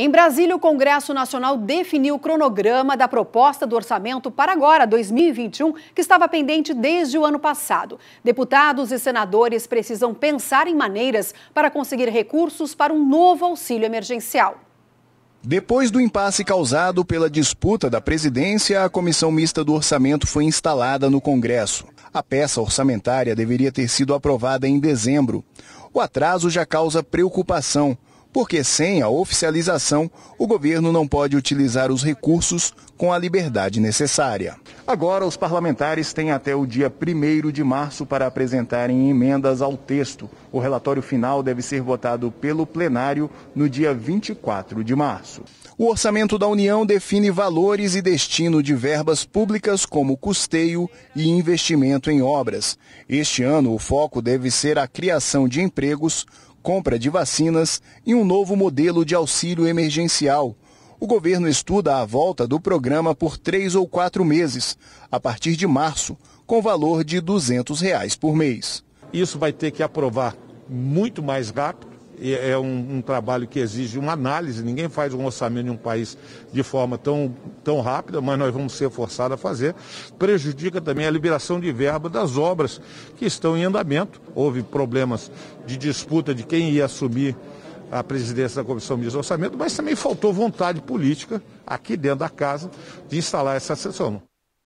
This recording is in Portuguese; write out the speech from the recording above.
Em Brasília, o Congresso Nacional definiu o cronograma da proposta do orçamento para agora, 2021, que estava pendente desde o ano passado. Deputados e senadores precisam pensar em maneiras para conseguir recursos para um novo auxílio emergencial. Depois do impasse causado pela disputa da presidência, a comissão mista do orçamento foi instalada no Congresso. A peça orçamentária deveria ter sido aprovada em dezembro. O atraso já causa preocupação porque sem a oficialização, o governo não pode utilizar os recursos com a liberdade necessária. Agora, os parlamentares têm até o dia 1 de março para apresentarem emendas ao texto. O relatório final deve ser votado pelo plenário no dia 24 de março. O orçamento da União define valores e destino de verbas públicas como custeio e investimento em obras. Este ano, o foco deve ser a criação de empregos compra de vacinas e um novo modelo de auxílio emergencial. O governo estuda a volta do programa por três ou quatro meses, a partir de março, com valor de R$ 200 reais por mês. Isso vai ter que aprovar muito mais rápido é um, um, trabalho que exige uma análise, ninguém faz um orçamento de um país de forma tão, tão rápida, mas nós vamos ser forçados a fazer. Prejudica também a liberação de verba das obras que estão em andamento. Houve problemas de disputa de quem ia assumir a presidência da Comissão de Orçamento, mas também faltou vontade política aqui dentro da casa de instalar essa sessão.